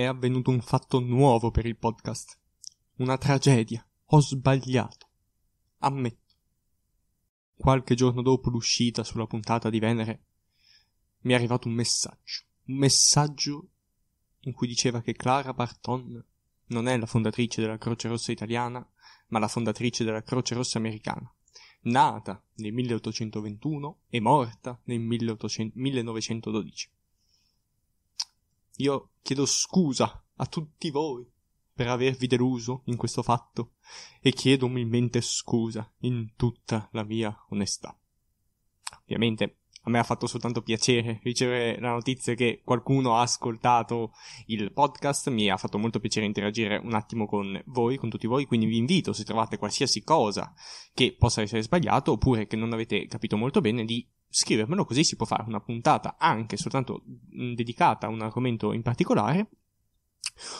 è avvenuto un fatto nuovo per il podcast. Una tragedia. Ho sbagliato. Ammetto. Qualche giorno dopo l'uscita sulla puntata di Venere, mi è arrivato un messaggio. Un messaggio in cui diceva che Clara Barton non è la fondatrice della Croce Rossa italiana, ma la fondatrice della Croce Rossa americana, nata nel 1821 e morta nel 1800- 1912. Io chiedo scusa a tutti voi per avervi deluso in questo fatto e chiedo umilmente scusa in tutta la mia onestà. Ovviamente a me ha fatto soltanto piacere ricevere la notizia che qualcuno ha ascoltato il podcast, mi ha fatto molto piacere interagire un attimo con voi, con tutti voi, quindi vi invito se trovate qualsiasi cosa che possa essere sbagliato oppure che non avete capito molto bene di scrivermelo così si può fare una puntata anche soltanto dedicata a un argomento in particolare.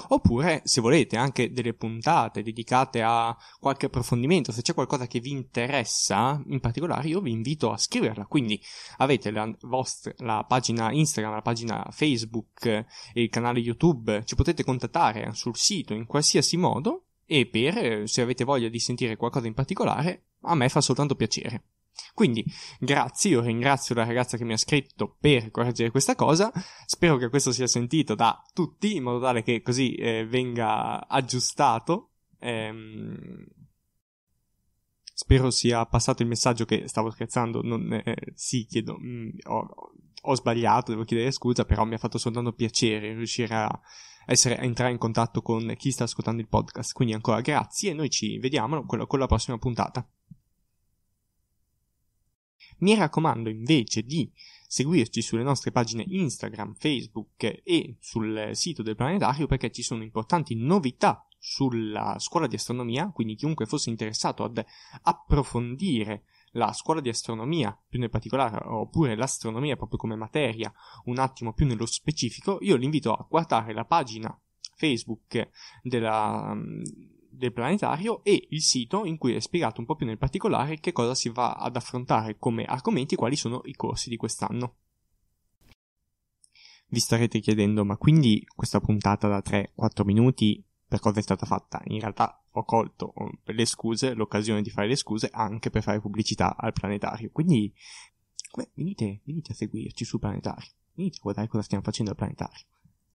Oppure, se volete, anche delle puntate dedicate a qualche approfondimento, se c'è qualcosa che vi interessa in particolare, io vi invito a scriverla. Quindi avete la, vostra, la pagina Instagram, la pagina Facebook, il canale YouTube, ci potete contattare sul sito in qualsiasi modo e per, se avete voglia di sentire qualcosa in particolare, a me fa soltanto piacere. Quindi grazie, io ringrazio la ragazza che mi ha scritto per correggere questa cosa, spero che questo sia sentito da tutti in modo tale che così eh, venga aggiustato. Ehm, spero sia passato il messaggio che stavo scherzando, non, eh, eh sì, chiedo, mh, mm, ho, ho, sbagliato, devo chiedere scusa, però mi ha fatto soltanto piacere riuscire a, essere, a entrare in contatto con chi sta ascoltando il podcast. Quindi ancora grazie e noi ci vediamo con la, con la prossima puntata. Mi raccomando invece di seguirci sulle nostre pagine Instagram, Facebook e sul sito del planetario perché ci sono importanti novità sulla scuola di astronomia, quindi chiunque fosse interessato ad approfondire la scuola di astronomia più nel particolare oppure l'astronomia proprio come materia un attimo più nello specifico, io l'invito a guardare la pagina Facebook della del planetario e il sito in cui è spiegato un po' più nel particolare che cosa si va ad affrontare come argomenti e quali sono i corsi di quest'anno. Vi starete chiedendo, ma quindi questa puntata da 3-4 minuti per cosa è stata fatta? In realtà ho colto le scuse, l'occasione di fare le scuse anche per fare pubblicità al planetario. Quindi, beh, venite, venite a seguirci su planetario, venite a guardare cosa stiamo facendo al planetario.